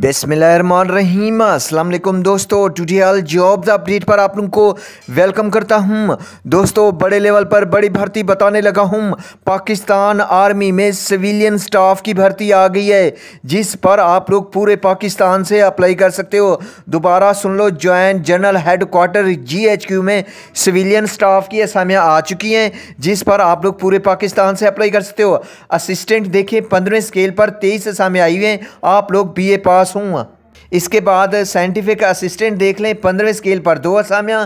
बिसमीम अल्लाम दोस्तों टूटीएल जॉब्स अपडेट पर आप लोग को वेलकम करता हूं दोस्तों बड़े लेवल पर बड़ी भर्ती बताने लगा हूं पाकिस्तान आर्मी में सिविलियन स्टाफ की भर्ती आ गई है जिस पर आप लोग पूरे पाकिस्तान से अप्लाई कर सकते हो दोबारा सुन लो joint general headquarter G H Q में सिविलियन स्टाफ की असामियाँ आ चुकी हैं जिस पर आप लोग पूरे पाकिस्तान से अप्लाई कर सकते हो असिस्टेंट देखें पंद्रह स्केल पर तेईस असामियाँ आई हुई हैं आप लोग बी ए पास पास हूँ इसके बाद साइंटिफिक असिस्टेंट देख लें पंद्रह स्केल पर दो असामियाँ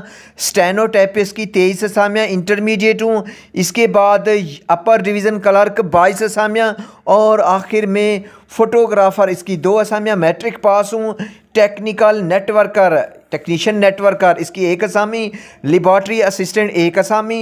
स्टेनोटैपिस की तेईस असामियाँ इंटरमीडिएट हूँ इसके बाद अपर डिवीज़न क्लर्क बाईस असामियाँ और आखिर में फ़ोटोग्राफ़र इसकी दो असामियाँ मैट्रिक पास हूँ टेक्निकल नेटवर्कर टेक्नीशियन नेटवर्कर इसकी एक असामी लेबॉर्ट्री असिस्टेंट एक असामी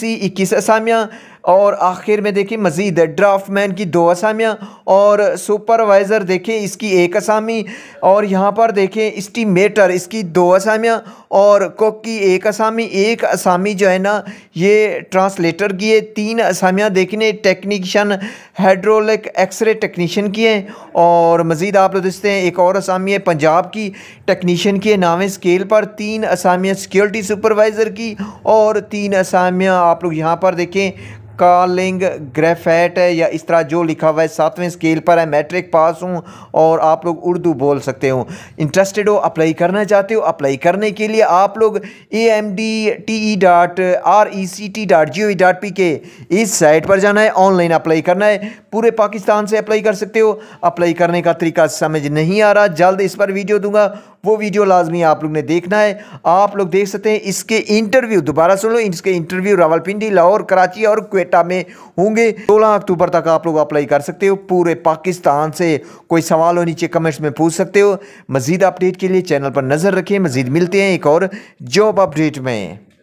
सी इक्कीस असामियाँ और आखिर में देखें मज़ीद ड्राफ्ट मैन की दो असामियाँ और सुपरवाइज़र देखें इसकी एक असामी और यहाँ पर देखें इस्टीमेटर इसकी दो असामियाँ और कुक की एक असामी एक असामी जो है ना ये ट्रांसलेटर की है तीन असामियाँ देखने टेक्नीशियन हाइड्रोलिक एक्सरे टेक्नीशियन की है और मज़ीद आप लोग देखते हैं एक और असामी है पंजाब की टेक्नीशियन की है नावें स्केल पर तीन असामियाँ सिक्योरिटी सुपरवाइज़र की और तीन असामियाँ आप लोग यहाँ पर देखें कॉलिंग ग्रेफेट है या इस तरह जो लिखा हुआ है सातवें स्केल पर है मैट्रिक पास हूँ और आप लोग उर्दू बोल सकते हो इंटरेस्टेड हो अप्लाई करना चाहते हो अप्लाई करने के लिए आप लोग A M D T E dot R E C T dot G O dot P K इस साइट पर जाना है ऑनलाइन अप्लाई करना है पूरे पाकिस्तान से अप्लाई कर सकते हो अप्लाई करने का तरीका समझ नहीं आ रहा जल्द इस पर वीडियो दूंगा वो वीडियो लाजमी आप लोग ने देखना है आप लोग देख सकते हैं इसके इंटरव्यू दोबारा सुन लो इसके इंटरव्यू रावलपिंडी लाहौर कराची और क्वेटा में होंगे सोलह अक्टूबर तक आप लोग अप्लाई कर सकते हो पूरे पाकिस्तान से कोई सवाल हो नीचे कमेंट्स में पूछ सकते हो मजीद अपडेट के लिए चैनल पर नज़र रखें मजीद मिलते हैं एक और जॉब अपडेट में